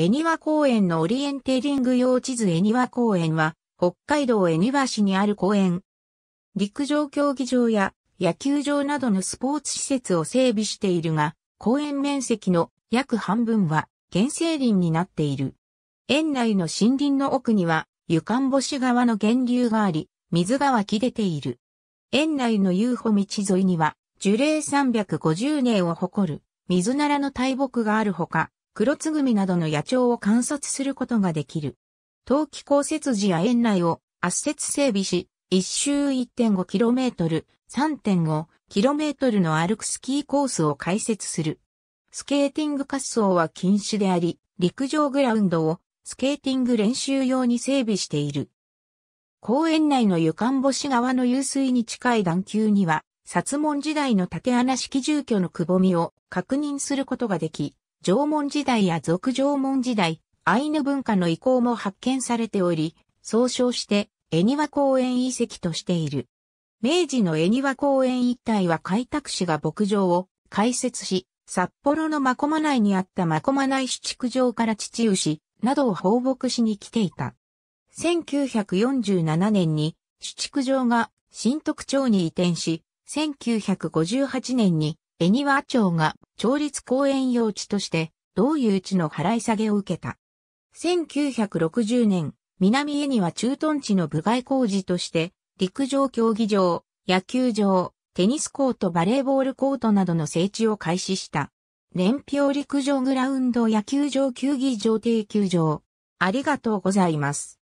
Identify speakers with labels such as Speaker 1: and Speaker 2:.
Speaker 1: 恵庭公園のオリエンテーリング用地図恵庭公園は、北海道恵庭市
Speaker 2: にある公園。陸上競技場や野球場などのスポーツ施設を整備しているが、公園面積の約半分は原生林になっている。園内の森林の奥には、湯間星川の源流があり、水が湧き出ている。園内の遊歩道沿いには、樹齢350年を誇る、水ならの大木があるほか、黒つぐみなどの野鳥を観察することができる。冬季降雪時や園内を圧雪整備し、一周 1.5km、3.5km の歩くスキーコースを開設する。スケーティング滑走は禁止であり、陸上グラウンドをスケーティング練習用に整備している。公園内の湯干星川の湧水に近い段丘には、薩門時代の縦穴式住居のくぼみを確認することができ、縄文時代や俗縄文時代、アイヌ文化の遺構も発見されており、総称して恵庭公園遺跡としている。明治の恵庭公園一帯は開拓士が牧場を開設し、札幌の真駒内にあった真駒内市畜場から父牛などを放牧しに来ていた。1947年に市畜場が新徳町に移転し、1958年にニ庭町が町立公園用地として、同有地の払い下げを受けた。1960年、南恵庭駐屯地の部外工事として、陸上競技場、野球場、テニスコート、バレーボールコートなどの整地を開始した。年表陸上グラウンド野球場球技場
Speaker 1: 定休場。ありがとうございます。